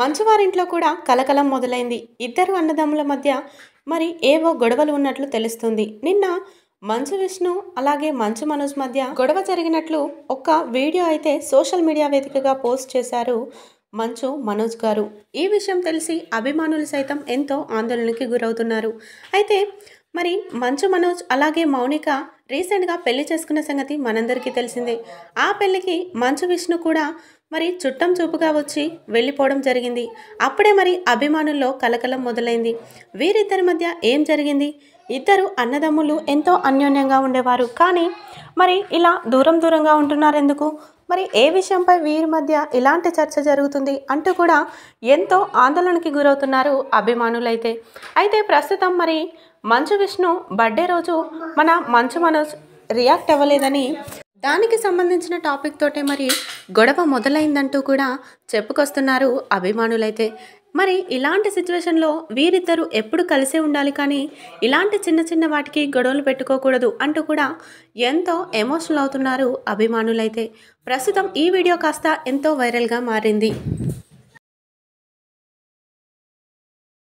మంచువారింట్లో కూడా కలకలం మొదలైంది ఇద్దరు అన్నదమ్ముల మధ్య మరి ఏవో గొడవలు ఉన్నట్లు తెలుస్తుంది నిన్న మంచు విష్ణు అలాగే మంచు మనోజ్ మధ్య గొడవ జరిగినట్లు ఒక వీడియో అయితే సోషల్ మీడియా వేదికగా పోస్ట్ చేశారు మంచు మనోజ్ గారు ఈ విషయం తెలిసి అభిమానులు సైతం ఎంతో ఆందోళనకి గురవుతున్నారు అయితే మరి మంచు మనోజ్ అలాగే మౌనిక రీసెంట్గా పెళ్లి చేసుకున్న సంగతి మనందరికీ తెలిసిందే ఆ పెళ్లికి మంచు విష్ణు కూడా మరి చుట్టం చూపుగా వచ్చి వెళ్ళిపోవడం జరిగింది అప్పుడే మరి అభిమానుల్లో కలకలం మొదలైంది వీరిద్దరి మధ్య ఏం జరిగింది ఇద్దరు అన్నదమ్ములు ఎంతో అన్యోన్యంగా ఉండేవారు కానీ మరి ఇలా దూరం దూరంగా ఉంటున్నారు ఎందుకు మరి ఏ విషయంపై వీరి మధ్య ఇలాంటి చర్చ జరుగుతుంది అంటూ కూడా ఎంతో ఆందోళనకి గురవుతున్నారు అభిమానులైతే అయితే ప్రస్తుతం మరి మంచు విష్ణు బర్త్డే రోజు మన మంచు మనోజ్ రియాక్ట్ అవ్వలేదని దానికి సంబంధించిన టాపిక్ తోటే మరి గొడవ మొదలైందంటూ కూడా చెప్పుకొస్తున్నారు అభిమానులైతే మరి ఇలాంటి సిచ్యువేషన్లో వీరిద్దరూ ఎప్పుడు కలిసే ఉండాలి కానీ ఇలాంటి చిన్న చిన్న వాటికి గొడవలు పెట్టుకోకూడదు అంటూ కూడా ఎంతో ఎమోషనల్ అవుతున్నారు అభిమానులైతే ప్రస్తుతం ఈ వీడియో కాస్త ఎంతో వైరల్గా మారింది